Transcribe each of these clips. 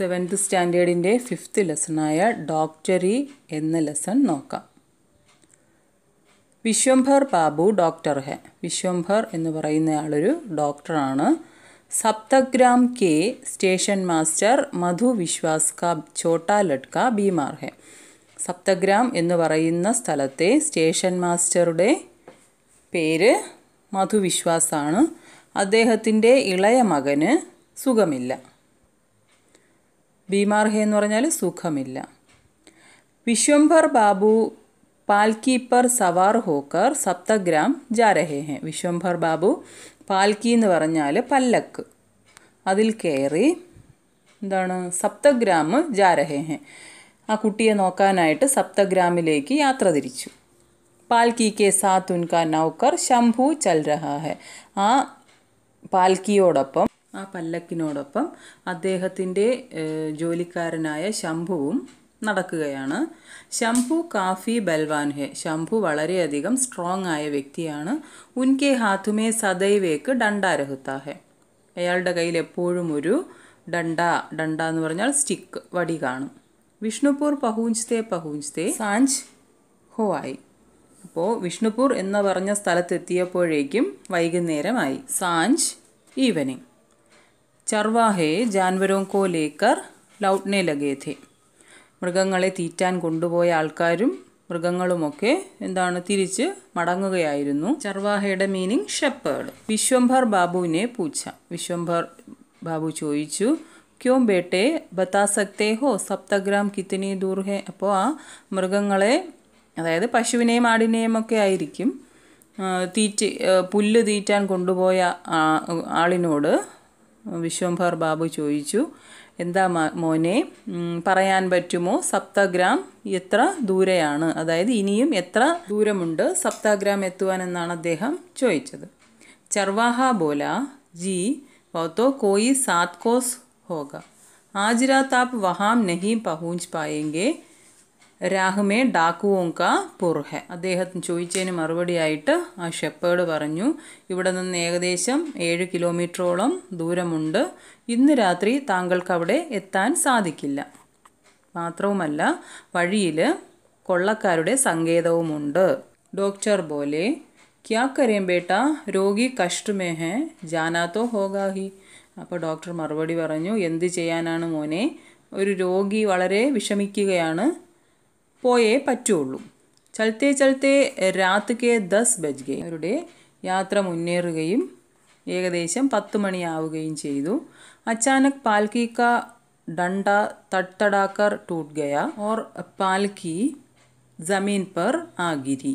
seventh സ്റ്റാൻഡേർഡിൻ്റെ fifth ലെസണായ ഡോക്ടറി എന്ന lesson നോക്കാം വിശ്വംഭർ Babu doctor ഹെ വിശ്വംഭർ എന്ന് പറയുന്നയാളൊരു ഡോക്ടറാണ് സപ്തഗ്രാം കെ സ്റ്റേഷൻ മാസ്റ്റർ മധു വിശ്വാസ് കാ ഛോട്ടാ ലഡ്ക ബീമാർ ഹെ സപ്തഗ്രാം എന്ന് പറയുന്ന സ്ഥലത്തെ സ്റ്റേഷൻ മാസ്റ്ററുടെ പേര് മധു വിശ്വാസാണ് അദ്ദേഹത്തിൻ്റെ ഇളയ മകന് സുഖമില്ല ബീമാർഹ എന്ന് പറഞ്ഞാൽ സുഖമില്ല വിശ്വംഭർ ബാബു पालकी पर സവാർ ഹോക്കർ സപ്തഗ്രാം ജാരഹേ ഹെ വിശ്വംഭർ ബാബു പാൽക്കി എന്ന് പറഞ്ഞാൽ പല്ലക്ക് അതിൽ കയറി എന്താണ് സപ്തഗ്രാം ജാരഹേ ഹെ ആ കുട്ടിയെ നോക്കാനായിട്ട് സപ്തഗ്രാമിലേക്ക് യാത്ര തിരിച്ചു പാൽക്കി കെ സാത്ത് ഉൻകാ നൗക്കർ ശംഭു ചൽ രഹാ ഹെ ആ പാൽക്കിയോടൊപ്പം ആ പല്ലക്കിനോടൊപ്പം അദ്ദേഹത്തിൻ്റെ ജോലിക്കാരനായ ശംഭുവും നടക്കുകയാണ് ശംഭു കാഫി ബൽവാൻഹെ ശംഭു വളരെയധികം സ്ട്രോങ് ആയ വ്യക്തിയാണ് ഉൻകെ ഹാത്തുമേ സദൈവേക്ക് ഡണ്ടാരഹുത്താഹെ അയാളുടെ കയ്യിൽ എപ്പോഴും ഒരു ഡണ്ട ഡണ്ട എന്ന് പറഞ്ഞാൽ സ്റ്റിക്ക് വടി കാണും വിഷ്ണുപൂർ പഹൂഞ്ച്തേ പഹൂഞ്ച്തേ സാഞ്ച് ഹോ ആയി അപ്പോൾ വിഷ്ണുപൂർ എന്ന് പറഞ്ഞ സ്ഥലത്തെത്തിയപ്പോഴേക്കും വൈകുന്നേരമായി സാഞ്ച് ഈവനിങ് ചർവാഹയെ ജാൻവരോം കോ ലേക്കർ ലൗട്ട്നെ ലഗേ മൃഗങ്ങളെ തീറ്റാൻ കൊണ്ടുപോയ ആൾക്കാരും മൃഗങ്ങളുമൊക്കെ എന്താണ് തിരിച്ച് മടങ്ങുകയായിരുന്നു ചർവാഹയുടെ മീനിങ് ഷെപ്പേഡ് വിശ്വംഭർ ബാബുവിനെ പൂച്ച വിശ്വംഭർ ബാബു ചോദിച്ചു ക്യോം ബേട്ടെ ബത്താ ഹോ സപ്തഗ്രാം കിത്തിനി ദൂർ അപ്പോൾ ആ മൃഗങ്ങളെ അതായത് പശുവിനെയും ആടിനെയും ഒക്കെ ആയിരിക്കും തീറ്റി പുല്ല് തീറ്റാൻ കൊണ്ടുപോയ ആളിനോട് വിശ്വംഭർ ബാബു ചോദിച്ചു എന്താ മോനെ പറയാൻ പറ്റുമോ സപ്തഗ്രാം എത്ര ദൂരെയാണ് അതായത് ഇനിയും എത്ര ദൂരമുണ്ട് സപ്തഗ്രാം എത്തുവാൻ എന്നാണ് അദ്ദേഹം ചോദിച്ചത് ചർവാഹ ബോല ജി വോ കോയി സാത് കോസ് ഹോക आज रात आप वहाँ नहीं पहुँच पाएंगे രാഹുമേ ഡാക്കുവോങ്ക പുറഹെ അദ്ദേഹം ചോദിച്ചതിന് മറുപടിയായിട്ട് ആ ഷെപ്പേഡ് പറഞ്ഞു ഇവിടെ നിന്ന് ഏകദേശം ഏഴ് കിലോമീറ്ററോളം ദൂരമുണ്ട് ഇന്ന് രാത്രി താങ്കൾക്ക് അവിടെ എത്താൻ സാധിക്കില്ല മാത്രവുമല്ല വഴിയിൽ കൊള്ളക്കാരുടെ സങ്കേതവുമുണ്ട് ഡോക്ടർ പോലെ ക്യാ കരേം ബേട്ട രോഗി കഷ്ടമേ ജാനാത്തോ ഹോഗാഹി അപ്പോൾ ഡോക്ടർ മറുപടി പറഞ്ഞു എന്ത് ചെയ്യാനാണ് മോനെ ഒരു രോഗി വളരെ വിഷമിക്കുകയാണ് പോയേ പറ്റുള്ളൂ ചലത്തെ ചലത്തെ രാത്രിക്ക് ദസ് ബജ് ഗൈ അവരുടെ യാത്ര മുന്നേറുകയും ഏകദേശം പത്ത് മണിയാവുകയും ചെയ്തു അച്ചാനക് പാൽക്കീക്ക ഡണ്ട തട്ടടാക്കർ ടൂട്ട് ഗയ ഓർ പാൽക്കി ജമീൻ പർ ആഗിരി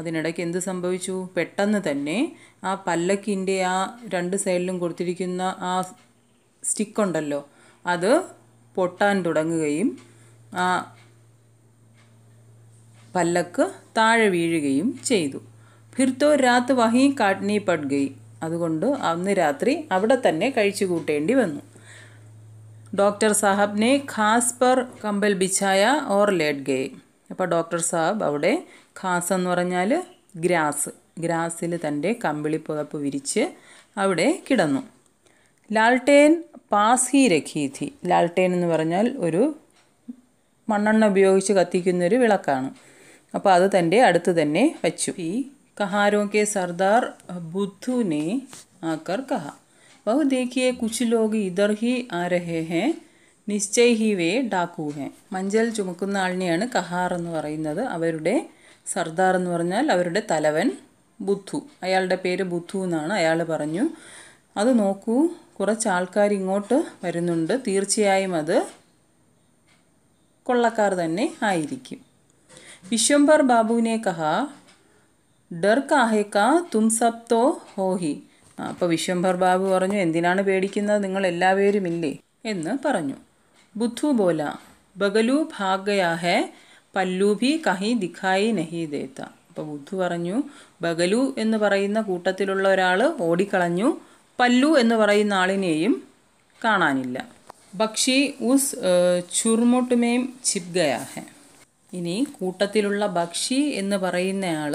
അതിനിടയ്ക്ക് എന്ത് സംഭവിച്ചു പെട്ടെന്ന് തന്നെ ആ പല്ലക്കിൻ്റെ ആ രണ്ട് സൈഡിലും കൊടുത്തിരിക്കുന്ന ആ സ്റ്റിക്കുണ്ടല്ലോ അത് പൊട്ടാൻ തുടങ്ങുകയും ആ പല്ലക്ക് താഴെ വീഴുകയും ചെയ്തു ഫിർത്തോ രാത്രി വഹി കാട്നി പട് ഗയി അതുകൊണ്ട് അന്ന് രാത്രി അവിടെ തന്നെ കഴിച്ചു കൂട്ടേണ്ടി വന്നു ഡോക്ടർ സാഹബിനെ ഖാസ് പർ കമ്പൽ ബിച്ചായ ഓർ ലേഡ് ഗയെ അപ്പോൾ ഡോക്ടർ സാഹബ് അവിടെ ഖാസ് എന്ന് പറഞ്ഞാൽ ഗ്രാസ് ഗ്രാസിൽ തൻ്റെ കമ്പിളി പുതപ്പ് വിരിച്ച് അവിടെ കിടന്നു ലാൽട്ടേൻ പാസ് ഹി രഖീതി ലാൽട്ടേൻ എന്ന് പറഞ്ഞാൽ ഒരു മണ്ണെണ്ണ ഉപയോഗിച്ച് കത്തിക്കുന്നൊരു വിളക്കാണ് അപ്പോൾ അത് തൻ്റെ അടുത്ത് തന്നെ വച്ചു ഈ കഹാരോ കെ സർദാർ ബുദ്ധുനെ ആക്കർ കഹ ബഹു ദേഖിയെ കുച്ചു ലോക ഇതർ ഹി ആരഹേ ഹെ ഹേ നിശ്ചയ് ഹി വേ ഡാക്കു ഹെ മഞ്ചൽ ചുമക്കുന്ന ആളിനെയാണ് കഹാർ എന്ന് പറയുന്നത് അവരുടെ സർദാർ എന്ന് പറഞ്ഞാൽ അവരുടെ തലവൻ ബുദ്ധു അയാളുടെ പേര് ബുദ്ധു എന്നാണ് അയാൾ പറഞ്ഞു അത് നോക്കൂ കുറച്ച് ആൾക്കാർ ഇങ്ങോട്ട് വരുന്നുണ്ട് തീർച്ചയായും അത് കൊള്ളക്കാർ തന്നെ ആയിരിക്കും विश्वम्भर बाबू ने कहा ഡർ കാഹേക്ക തും സബ് തോ ഹോഹി അപ്പോൾ വിശ്വംഭർ ബാബു പറഞ്ഞു എന്തിനാണ് പേടിക്കുന്നത് നിങ്ങൾ എല്ലാവരും ഇല്ലേ എന്ന് പറഞ്ഞു ബുദ്ധു ബോല ബഗലു ഭാഗയാഹെ പല്ലൂഭി കഹി ദിഖായി നഹി ദേത്ത അപ്പോൾ ബുദ്ധു പറഞ്ഞു ബഗലു എന്ന് പറയുന്ന കൂട്ടത്തിലുള്ള ഒരാൾ ഓടിക്കളഞ്ഞു പല്ലു എന്ന് പറയുന്ന ആളിനെയും കാണാനില്ല പക്ഷി ഉസ് ചുർമുട്ടുമേം ചിപ്ഗയാഹെ ഇനി കൂട്ടത്തിലുള്ള ഭക്ഷി എന്ന് പറയുന്നയാൾ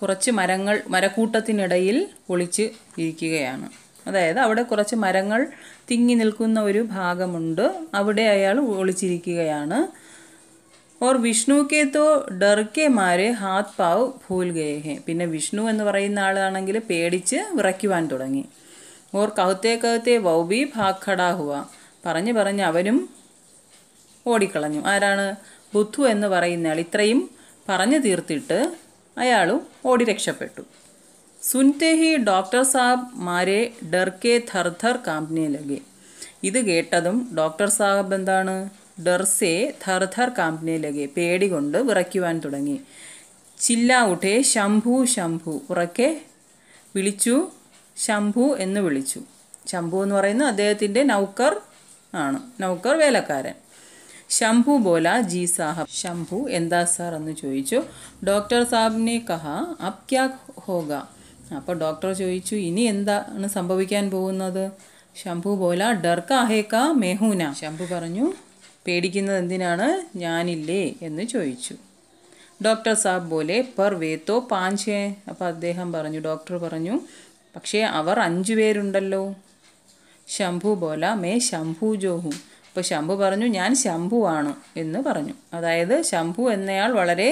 കുറച്ച് മരങ്ങൾ മരക്കൂട്ടത്തിനിടയിൽ ഒളിച്ച് ഇരിക്കുകയാണ് അതായത് അവിടെ കുറച്ച് മരങ്ങൾ തിങ്ങി നിൽക്കുന്ന ഒരു ഭാഗമുണ്ട് അവിടെ അയാൾ ഒളിച്ചിരിക്കുകയാണ് ഓർ വിഷ്ണു കെ ഡർക്കെ മാരെ ഹാത് പാവ് ഭൂൽ ഗയേ പിന്നെ വിഷ്ണു എന്ന് പറയുന്ന ആളാണെങ്കിൽ പേടിച്ച് വിറയ്ക്കുവാൻ തുടങ്ങി ഓർ കഹുത്തെ കഹുത്തെ വൗബി ഭാഖടാഹുവ പറഞ്ഞു പറഞ്ഞ് അവനും ഓടിക്കളഞ്ഞു ആരാണ് ബുദ്ധു എന്ന് പറയുന്നയാൾ ഇത്രയും പറഞ്ഞു തീർത്തിട്ട് അയാളും ഓടി രക്ഷപ്പെട്ടു സുൻതെ ഹി ഡോക്ടർ സാബ് മാരെ ഡർക്കെ ധർധർ കാമ്പിനെ ലഗെ ഇത് കേട്ടതും ഡോക്ടർ സാഹബ് എന്താണ് ഡർസെ ധർധർ കാമ്പിനെ ലഗെ പേടി കൊണ്ട് വിറയ്ക്കുവാൻ തുടങ്ങി ചില്ല ഉഠേ ശംഭു ശംഭു ഉറക്കെ വിളിച്ചു ശംഭു എന്ന് വിളിച്ചു ശംഭു എന്ന് പറയുന്നത് അദ്ദേഹത്തിൻ്റെ നൗക്കർ ആണ് നൗക്കർ വേലക്കാരൻ ശംഭു ബോല ജി സാഹബ് ശംഭു എന്താ സാർ എന്ന് ചോദിച്ചു ഡോക്ടർ സാഹിബിനെ കഹ അപ് ക്യാ ഹോക അപ്പോൾ ഡോക്ടർ ചോദിച്ചു ഇനി എന്താണ് സംഭവിക്കാൻ പോകുന്നത് ശംഭു ബോല ഡർക്ക ഹേക്ക മെഹൂന ശംഭു പറഞ്ഞു പേടിക്കുന്നത് എന്തിനാണ് ഞാനില്ലേ എന്ന് ചോദിച്ചു ഡോക്ടർ സാബ് പോലെ പെർ വേത്തോ പാഞ്ചേ അപ്പോൾ അദ്ദേഹം പറഞ്ഞു ഡോക്ടർ പറഞ്ഞു പക്ഷേ അവർ അഞ്ചു പേരുണ്ടല്ലോ ശംഭു പോല മേ ശംഭു ജോഹു അപ്പോൾ ശംഭു പറഞ്ഞു ഞാൻ ശംഭുവാണ് എന്ന് പറഞ്ഞു അതായത് ശംഭു എന്നയാൾ വളരെ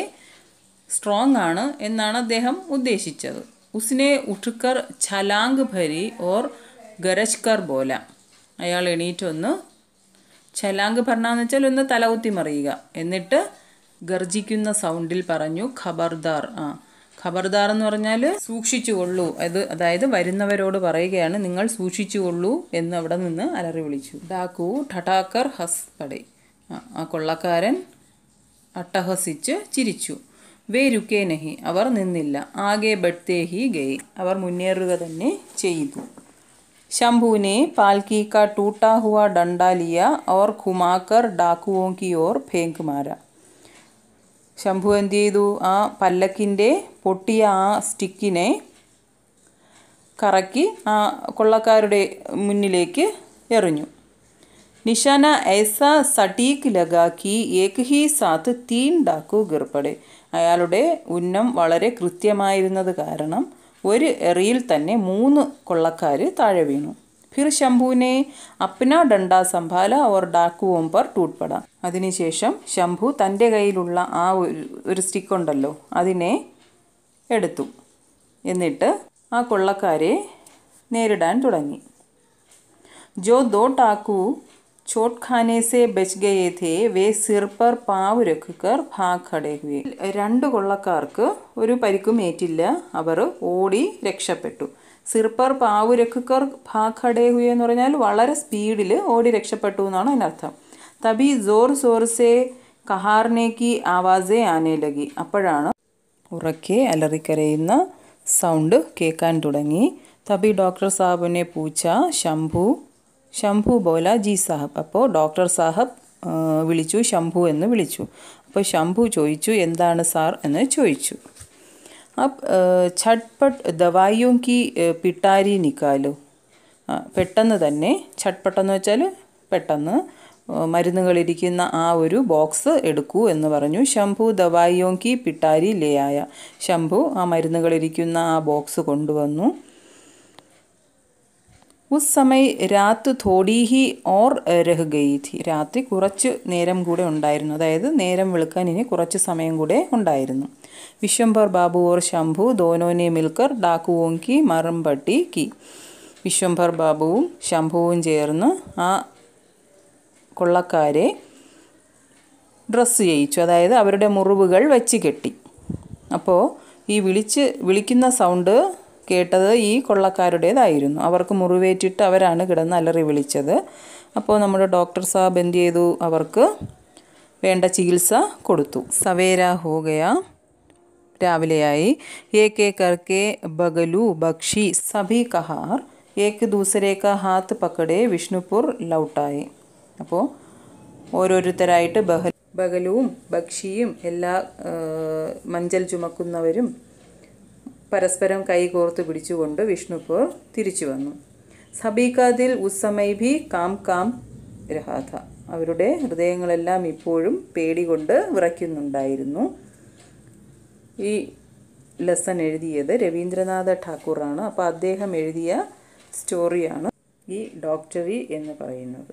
സ്ട്രോങ് ആണ് എന്നാണ് അദ്ദേഹം ഉദ്ദേശിച്ചത് ഉസ്നെ ഉട്ടുക്കർ ഛലാങ് ഭരി ഓർ ഗരജ്കർ പോല അയാൾ എണീറ്റൊന്ന് ഛലാങ് ഭരണാന്ന് വെച്ചാൽ ഒന്ന് തലകുത്തി മറിയുക എന്നിട്ട് ഗർജിക്കുന്ന സൗണ്ടിൽ പറഞ്ഞു ഖബർദാർ ആ ഖബർദാർ എന്ന് പറഞ്ഞാൽ സൂക്ഷിച്ചു കൊള്ളൂ അത് അതായത് വരുന്നവരോട് പറയുകയാണ് നിങ്ങൾ സൂക്ഷിച്ചു കൊള്ളൂ എന്ന് അവിടെ നിന്ന് അലറി വിളിച്ചു ഡാക്കു ഠഠാക്കർ ഹസ് പടേ ആ കൊള്ളക്കാരൻ അട്ടഹസിച്ച് ചിരിച്ചു വേ രുക്കേ നഹി അവർ നിന്നില്ല ആകെ ബഡ്തേഹി ഗേ അവർ മുന്നേറുക തന്നെ ചെയ്തു ശംഭുവിനെ പാൽക്കീക്ക ടൂട്ടാഹുവ ഡണ്ടാലിയ ഓർ ഖുമാക്കർ ഡാക്കുവോങ്കിയോർ കി ശംഭു എന്ത് ചെയ്തു ആ പല്ലക്കിൻ്റെ പൊട്ടിയ ആ സ്റ്റിക്കിനെ കറക്കി ആ കൊള്ളക്കാരുടെ മുന്നിലേക്ക് എറിഞ്ഞു നിഷാന ഐസ സട്ടീക്ക് ലഗാക്കി ഏക് ഹി സാത്ത് തീൻ ഡാക്കു ഗിർപടെ അയാളുടെ ഉന്നം വളരെ കൃത്യമായിരുന്നത് കാരണം ഒരു എറിയിൽ തന്നെ മൂന്ന് കൊള്ളക്കാർ താഴെ വീണു ഫിർ ശംഭുവിനെ അപ്ന ഡണ്ട സംഭാല ഓർ ഡാക്കു പർ ടൂട്ട്പട അതിനുശേഷം ശംഭു തൻ്റെ കയ്യിലുള്ള ആ ഒരു സ്റ്റിക്കുണ്ടല്ലോ അതിനെ എടുത്തു എന്നിട്ട് ആ കൊള്ളക്കാരെ നേരിടാൻ തുടങ്ങി ജോ ദോ ടാക്കു ചോട്ട് ഖാനേസെ സെ ബച്ച് ഗയേ തേ വേ സിർപ്പർ പാവ് രഖുക്കർ ഭാഗ് രണ്ട് കൊള്ളക്കാർക്ക് ഒരു പരിക്കും ഏറ്റില്ല അവർ ഓടി രക്ഷപ്പെട്ടു സിർപ്പർ പാവ് രഖുക്കർ ഭാഗ് ഖടേ എന്ന് പറഞ്ഞാൽ വളരെ സ്പീഡിൽ ഓടി രക്ഷപ്പെട്ടു എന്നാണ് അതിനർത്ഥം തബി ജോർ സോർസെ കഹാറിനേക്ക് ആവാസേ ആനേ അപ്പോഴാണ് ഉറക്കെ അലറിക്കരയുന്ന സൗണ്ട് കേൾക്കാൻ തുടങ്ങി തബി ഡോക്ടർ സാഹബിനെ പൂച്ച ശംഭു ശംഭു ബോല ജി സാഹബ് അപ്പോൾ ഡോക്ടർ സാഹബ് വിളിച്ചു ശംഭു എന്ന് വിളിച്ചു അപ്പോൾ ശംഭു ചോദിച്ചു എന്താണ് സാർ എന്ന് ചോദിച്ചു അപ്പ് ഛട്പട്ട് ദവായും കി പിട്ടാരി നിക്കാലോ പെട്ടെന്ന് തന്നെ ഛട്പട്ടെന്ന് വെച്ചാൽ പെട്ടെന്ന് മരുന്നുകളിരിക്കുന്ന ആ ഒരു ബോക്സ് എടുക്കൂ എന്ന് പറഞ്ഞു ശംഭു കി പിട്ടാരി ലേയായ ശംഭു ആ മരുന്നുകളിരിക്കുന്ന ആ ബോക്സ് കൊണ്ടുവന്നു ഉസ് സമയ രാത്ത് തോടീഹി ഓർ രഹ് ഗയി രാത്രി കുറച്ച് നേരം കൂടെ ഉണ്ടായിരുന്നു അതായത് നേരം വെളുക്കാൻ ഇനി കുറച്ച് സമയം കൂടെ ഉണ്ടായിരുന്നു വിശ്വംഭർ ബാബു ഓർ ശംഭു ദോനോനെ മിൽക്കർ ഡാക്കുവോങ്കി മറമ്പട്ടി കി വിശ്വംഭർ ബാബുവും ശംഭുവും ചേർന്ന് ആ കൊള്ളക്കാരെ ഡ്രസ്സ് ചെയ്യിച്ചു അതായത് അവരുടെ മുറിവുകൾ വെച്ച് കെട്ടി അപ്പോൾ ഈ വിളിച്ച് വിളിക്കുന്ന സൗണ്ട് കേട്ടത് ഈ കൊള്ളക്കാരുടേതായിരുന്നു അവർക്ക് മുറിവേറ്റിട്ട് അവരാണ് കിടന്ന് അലറി വിളിച്ചത് അപ്പോൾ നമ്മുടെ ഡോക്ടർ സാബ് എന്ത് ചെയ്തു അവർക്ക് വേണ്ട ചികിത്സ കൊടുത്തു സവേര ഹോഗയ രാവിലെയായി ഏകെ കർക്കെ ബഗലു ബക്ഷി സഭി കഹാർ ഏക്ക് ദൂസരേക്ക ഹാത്ത് പക്കടെ വിഷ്ണുപൂർ ലൗട്ടായി അപ്പോൾ ഓരോരുത്തരായിട്ട് ബഹ ബഹലവും ബക്ഷിയും എല്ലാ മഞ്ചൽ ചുമക്കുന്നവരും പരസ്പരം കൈകോർത്ത് പിടിച്ചുകൊണ്ട് വിഷ്ണുപൂർ തിരിച്ചു വന്നു സബീകാതിൽ ഉസ്സമൈഭി കാം കാം രഹാഥ അവരുടെ ഹൃദയങ്ങളെല്ലാം ഇപ്പോഴും പേടി കൊണ്ട് വിറയ്ക്കുന്നുണ്ടായിരുന്നു ഈ ലെസൺ എഴുതിയത് രവീന്ദ്രനാഥ ഠാക്കൂറാണ് അപ്പോൾ അദ്ദേഹം എഴുതിയ സ്റ്റോറിയാണ് ഈ ഡോക്ടറി എന്ന് പറയുന്നത്